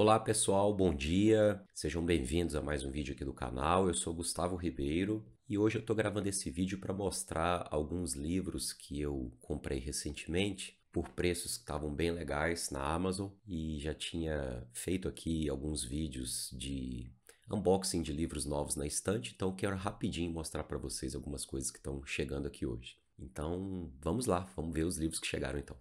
Olá pessoal, bom dia. Sejam bem-vindos a mais um vídeo aqui do canal. Eu sou Gustavo Ribeiro e hoje eu estou gravando esse vídeo para mostrar alguns livros que eu comprei recentemente por preços que estavam bem legais na Amazon e já tinha feito aqui alguns vídeos de unboxing de livros novos na estante, então quero rapidinho mostrar para vocês algumas coisas que estão chegando aqui hoje. Então, vamos lá, vamos ver os livros que chegaram então.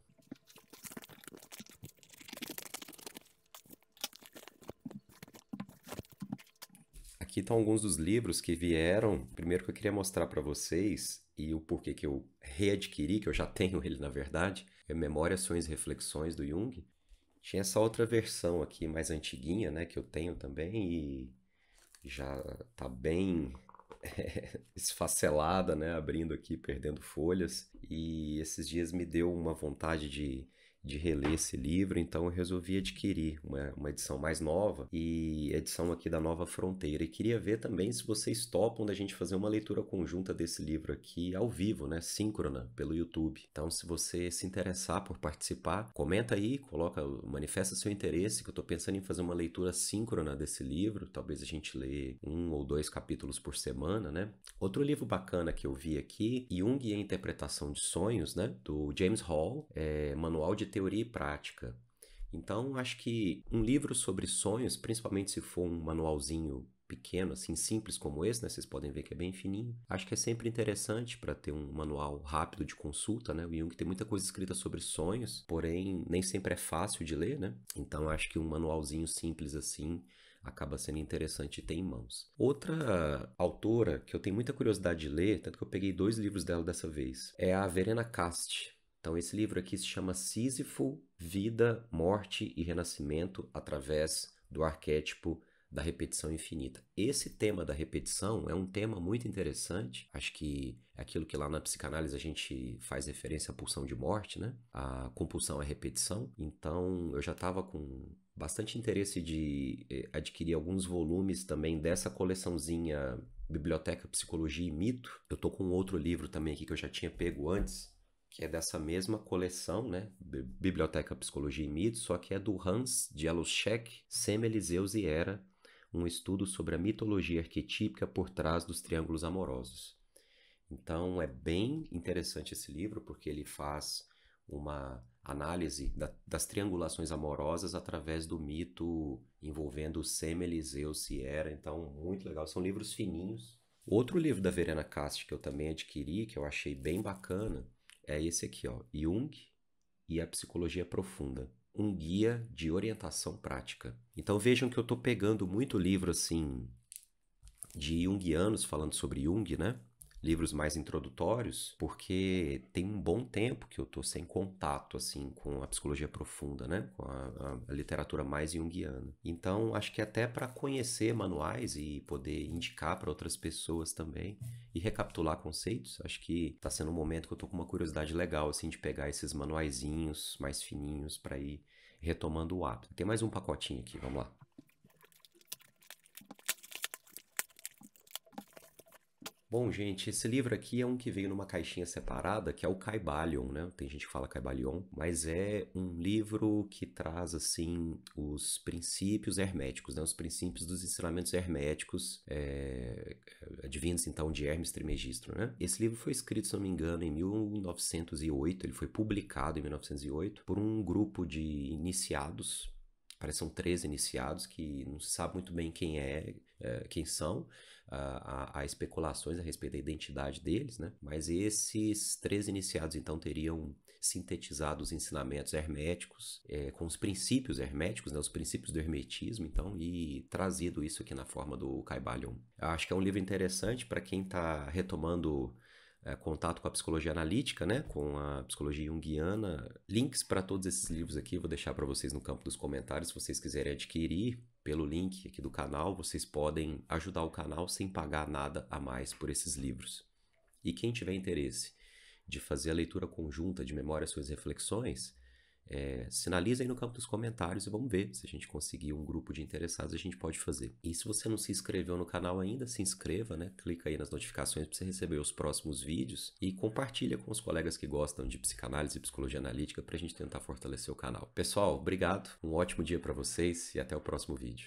Aqui estão alguns dos livros que vieram. Primeiro que eu queria mostrar para vocês e o porquê que eu readquiri, que eu já tenho ele na verdade, é Memórias, Sonhos e Reflexões do Jung. Tinha essa outra versão aqui mais antiguinha, né, que eu tenho também e já tá bem eh, esfacelada, né, abrindo aqui, perdendo folhas. E esses dias me deu uma vontade de de reler esse livro, então eu resolvi adquirir uma, uma edição mais nova e edição aqui da Nova Fronteira. E queria ver também se vocês topam da gente fazer uma leitura conjunta desse livro aqui ao vivo, né? Síncrona, pelo YouTube. Então, se você se interessar por participar, comenta aí, coloca, manifesta seu interesse, que eu tô pensando em fazer uma leitura síncrona desse livro. Talvez a gente lê um ou dois capítulos por semana, né? Outro livro bacana que eu vi aqui, Jung e a Interpretação de Sonhos, né? Do James Hall, é Manual de teoria e prática. Então, acho que um livro sobre sonhos, principalmente se for um manualzinho pequeno, assim, simples como esse, né? Vocês podem ver que é bem fininho. Acho que é sempre interessante para ter um manual rápido de consulta, né? O Jung tem muita coisa escrita sobre sonhos, porém nem sempre é fácil de ler, né? Então acho que um manualzinho simples assim acaba sendo interessante ter em mãos. Outra autora que eu tenho muita curiosidade de ler, tanto que eu peguei dois livros dela dessa vez, é a Verena Cast. Então, esse livro aqui se chama Sísifo: Vida, Morte e Renascimento através do arquétipo da repetição infinita. Esse tema da repetição é um tema muito interessante. Acho que é aquilo que lá na psicanálise a gente faz referência à pulsão de morte, né? A compulsão à é repetição. Então, eu já estava com bastante interesse de eh, adquirir alguns volumes também dessa coleçãozinha Biblioteca Psicologia e Mito. Eu tô com outro livro também aqui que eu já tinha pego antes, que é dessa mesma coleção, né? Biblioteca Psicologia e Mito, só que é do Hans Jeluschek, Semelizeus e Hera, um estudo sobre a mitologia arquetípica por trás dos triângulos amorosos. Então é bem interessante esse livro porque ele faz uma análise da, das triangulações amorosas através do mito envolvendo Semelis, e Hera. Então muito legal. São livros fininhos. Outro livro da Verena Cast que eu também adquiri, que eu achei bem bacana, é esse aqui, ó, Jung e a Psicologia Profunda, um guia de orientação prática. Então vejam que eu estou pegando muito livro assim de junguianos falando sobre Jung, né? livros mais introdutórios, porque tem um bom tempo que eu tô sem contato, assim, com a psicologia profunda, né? Com a, a literatura mais junguiana. Então, acho que até para conhecer manuais e poder indicar para outras pessoas também e recapitular conceitos, acho que tá sendo um momento que eu tô com uma curiosidade legal, assim, de pegar esses manuaizinhos mais fininhos para ir retomando o hábito. Tem mais um pacotinho aqui, vamos lá. Bom, gente, esse livro aqui é um que veio numa caixinha separada, que é o Caibalion, né? Tem gente que fala Caibalion, mas é um livro que traz, assim, os princípios herméticos, né? Os princípios dos ensinamentos herméticos, é... é advindos, então, de Hermes Trismegistro, né? Esse livro foi escrito, se não me engano, em 1908, ele foi publicado em 1908 por um grupo de iniciados parece são três iniciados que não se sabe muito bem quem é, é quem são, ah, há, há especulações a respeito da identidade deles, né? Mas esses três iniciados então teriam sintetizado os ensinamentos herméticos é, com os princípios herméticos, né? Os princípios do hermetismo, então, e trazido isso aqui na forma do Caibalion. Acho que é um livro interessante para quem está retomando é, contato com a psicologia analítica, né, com a psicologia junguiana. Links para todos esses livros aqui eu vou deixar para vocês no campo dos comentários, se vocês quiserem adquirir pelo link aqui do canal, vocês podem ajudar o canal sem pagar nada a mais por esses livros. E quem tiver interesse de fazer a leitura conjunta de Memórias Suas Reflexões, é, sinaliza aí no campo dos comentários e vamos ver se a gente conseguir um grupo de interessados a gente pode fazer. E se você não se inscreveu no canal ainda, se inscreva, né? Clica aí nas notificações para você receber os próximos vídeos e compartilha com os colegas que gostam de psicanálise e psicologia analítica para a gente tentar fortalecer o canal. Pessoal, obrigado, um ótimo dia para vocês e até o próximo vídeo.